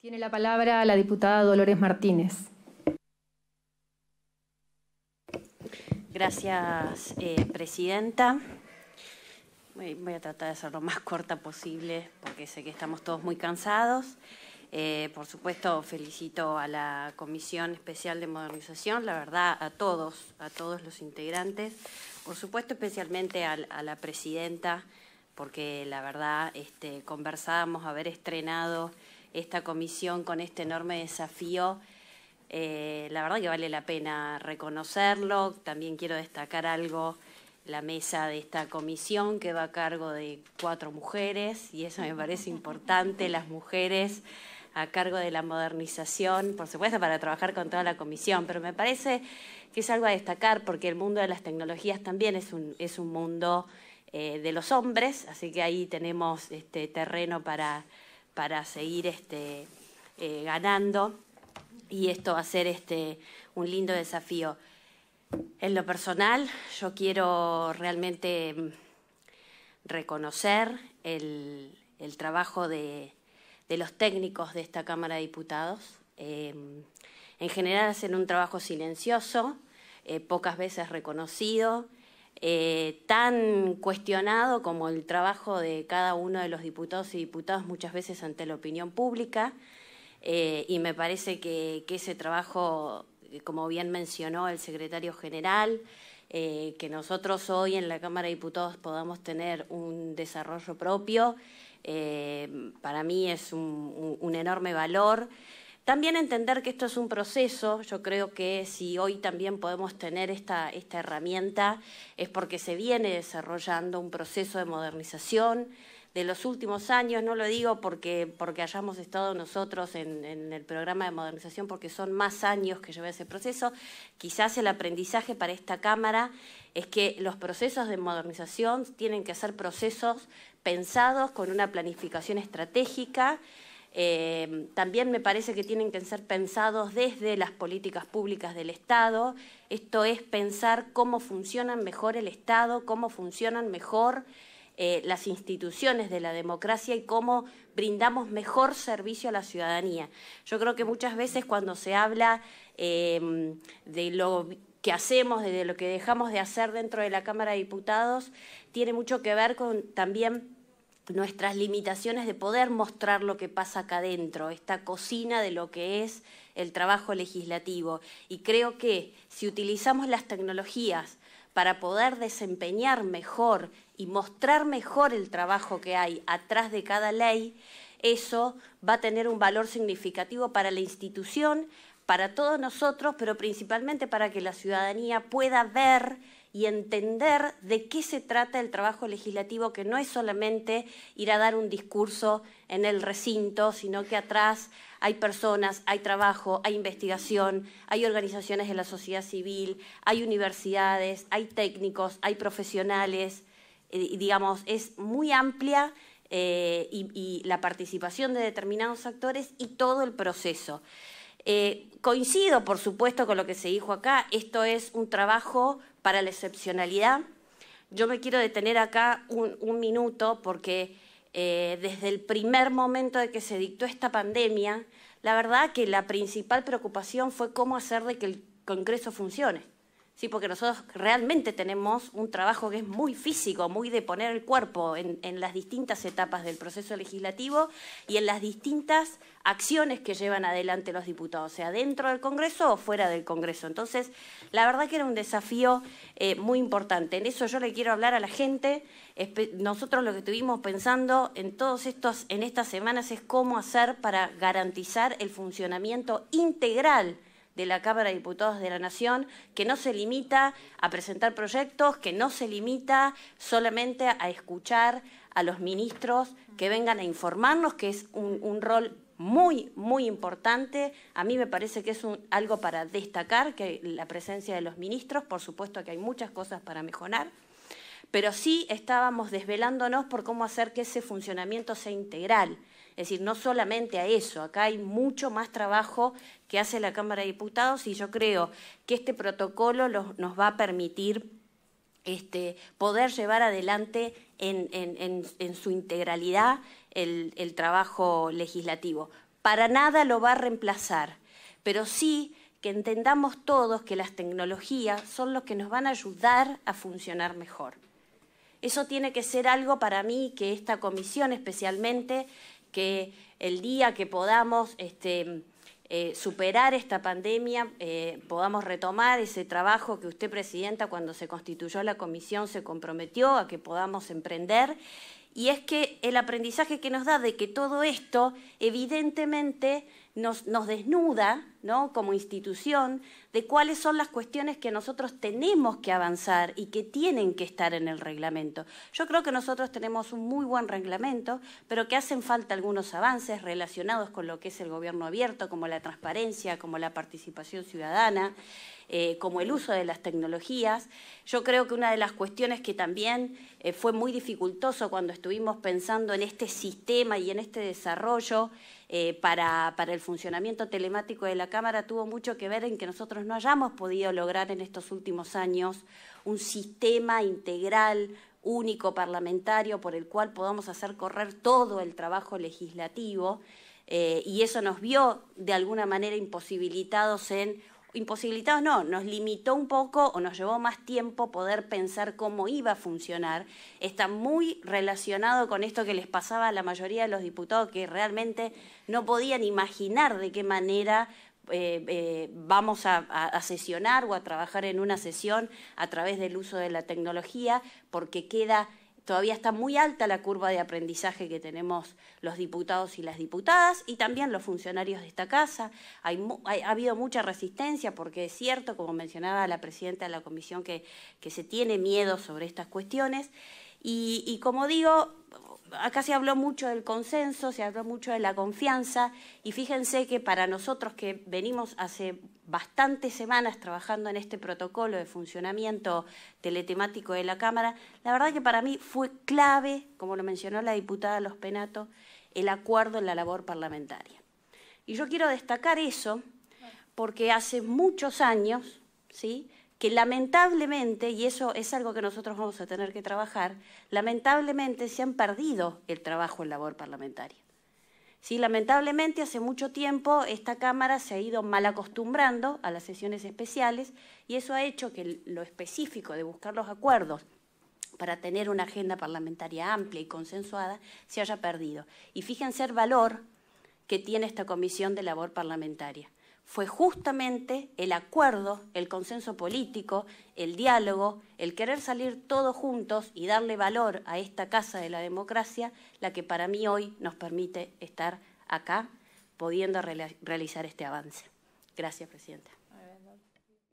Tiene la palabra la diputada Dolores Martínez. Gracias, eh, Presidenta. Voy a tratar de ser lo más corta posible porque sé que estamos todos muy cansados. Eh, por supuesto, felicito a la Comisión Especial de Modernización, la verdad, a todos, a todos los integrantes. Por supuesto, especialmente a, la Presidenta, porque la verdad este, conversábamos haber estrenado esta comisión con este enorme desafío. Eh, la verdad que vale la pena reconocerlo. También quiero destacar algo, la mesa de esta comisión que va a cargo de cuatro mujeres, y eso me parece importante, las mujeres a cargo de la modernización, por supuesto para trabajar con toda la comisión, pero me parece que es algo a destacar porque el mundo de las tecnologías también es un, es un mundo eh, de los hombres, así que ahí tenemos este terreno para para seguir este, eh, ganando y esto va a ser este, un lindo desafío. En lo personal, yo quiero realmente mm, reconocer el, trabajo de, los técnicos de esta Cámara de Diputados. Em, en general hacen un trabajo silencioso, eh, pocas veces reconocido, eh, tan cuestionado como el trabajo de cada uno de los diputados y diputadas muchas veces ante la opinión pública. Eh, y me parece que, ese trabajo, como bien mencionó el secretario general, eh, que nosotros hoy en la Cámara de Diputados podamos tener un desarrollo propio, para mí es un enorme valor. También entender que esto es un proceso, yo creo que si hoy también podemos tener esta, esta herramienta es porque se viene desarrollando un proceso de modernización de los últimos años, no lo digo porque, porque hayamos estado nosotros en, el programa de modernización, porque son más años que lleva ese proceso, quizás el aprendizaje para esta Cámara es que los procesos de modernización tienen que ser procesos pensados con una planificación estratégica Em, también me parece que tienen que ser pensados desde las políticas públicas del Estado, esto es pensar cómo funcionan mejor el Estado, cómo funcionan mejor eh, las instituciones de la democracia y cómo brindamos mejor servicio a la ciudadanía. Yo creo que muchas veces cuando se habla em, de lo que hacemos, de lo que dejamos de hacer dentro de la Cámara de Diputados, tiene mucho que ver con también nuestras limitaciones de poder mostrar lo que pasa acá adentro, esta cocina de lo que es el trabajo legislativo. Y creo que si utilizamos las tecnologías para poder desempeñar mejor y mostrar mejor el trabajo que hay atrás de cada ley, eso va a tener un valor significativo para la institución, para todos nosotros, pero principalmente para que la ciudadanía pueda ver y entender de qué se trata el trabajo legislativo, que no es solamente ir a dar un discurso en el recinto, sino que atrás hay personas, hay trabajo, hay investigación, hay organizaciones de la sociedad civil, hay universidades, hay técnicos, hay profesionales, eh, digamos, es muy amplia eh, y la participación de determinados actores y todo el proceso. Eh, coincido, por supuesto, con lo que se dijo acá. Esto es un trabajo para la excepcionalidad. Yo me quiero detener acá un, minuto porque eh, desde el primer momento de que se dictó esta pandemia, la verdad que la principal preocupación fue cómo hacer de que el Congreso funcione. ¿sí? porque nosotros realmente tenemos un trabajo que es muy físico, muy de poner el cuerpo en, las distintas etapas del proceso legislativo y en las distintas acciones que llevan adelante los diputados, sea dentro del Congreso o fuera del Congreso. Entonces, la verdad que era un desafío eh, muy importante. En eso yo le quiero hablar a la gente. Nosotros lo que estuvimos pensando en todos estos, en estas semanas es cómo hacer para garantizar el funcionamiento integral de la Cámara de Diputados de la Nación, que no se limita a presentar proyectos, que no se limita solamente a escuchar a los ministros que vengan a informarnos, que es un, rol muy, muy importante. A mí me parece que es algo para destacar, que la presencia de los ministros, por supuesto que hay muchas cosas para mejorar, pero sí estábamos desvelándonos por cómo hacer que ese funcionamiento sea integral es decir, no solamente a eso, acá hay mucho más trabajo que hace la Cámara de Diputados y yo creo que este protocolo nos va a permitir este, poder llevar adelante en, su integralidad el, el trabajo legislativo. Para nada lo va a reemplazar, pero sí que entendamos todos que las tecnologías son los que nos van a ayudar a funcionar mejor. Eso tiene que ser algo para mí que esta comisión especialmente que el día que podamos este, eh, superar esta pandemia, eh, podamos retomar ese trabajo que usted, Presidenta, cuando se constituyó la comisión, se comprometió a que podamos emprender. Y es que el aprendizaje que nos da de que todo esto, evidentemente, nos, desnuda como institución de cuáles son las cuestiones que nosotros tenemos que avanzar y que tienen que estar en el reglamento. Yo creo que nosotros tenemos un muy buen reglamento, pero que hacen falta algunos avances relacionados con lo que es el gobierno abierto, como la transparencia, como la participación ciudadana, eh, como el uso de las tecnologías. Yo creo que una de las cuestiones que también eh, fue muy dificultoso cuando estuvimos pensando en este sistema y en este desarrollo eh, para, para el el funcionamiento telemático de la Cámara tuvo mucho que ver en que nosotros no hayamos podido lograr en estos últimos años un sistema integral, único, parlamentario, por el cual podamos hacer correr todo el trabajo legislativo. Eh, y eso nos vio de alguna manera imposibilitados en imposibilitados no, nos limitó un poco o nos llevó más tiempo poder pensar cómo iba a funcionar. Está muy relacionado con esto que les pasaba a la mayoría de los diputados que realmente no podían imaginar de qué manera eh, eh, vamos a, sesionar o a trabajar en una sesión a través del uso de la tecnología, porque queda todavía está muy alta la curva de aprendizaje que tenemos los diputados y las diputadas y también los funcionarios de esta casa. ha habido mucha resistencia porque es cierto, como mencionaba la presidenta de la comisión, que se tiene miedo sobre estas cuestiones. Y, como digo, acá se habló mucho del consenso, se habló mucho de la confianza y fíjense que para nosotros que venimos hace bastantes semanas trabajando en este protocolo de funcionamiento teletemático de la Cámara, la verdad que para mí fue clave, como lo mencionó la diputada Los Penatos, el acuerdo en la labor parlamentaria. Y yo quiero destacar eso porque hace muchos años, ¿sí?, que lamentablemente, y eso es algo que nosotros vamos a tener que trabajar, lamentablemente se han perdido el trabajo en labor parlamentaria. lamentablemente hace mucho tiempo esta Cámara se ha ido mal acostumbrando a las sesiones especiales y eso ha hecho que lo específico de buscar los acuerdos para tener una agenda parlamentaria amplia y consensuada se haya perdido. Y fíjense el valor que tiene esta Comisión de Labor Parlamentaria fue justamente el acuerdo, el consenso político, el diálogo, el querer salir todos juntos y darle valor a esta casa de la democracia, la que para mí hoy nos permite estar acá pudiendo realizar este avance. Gracias, Presidenta.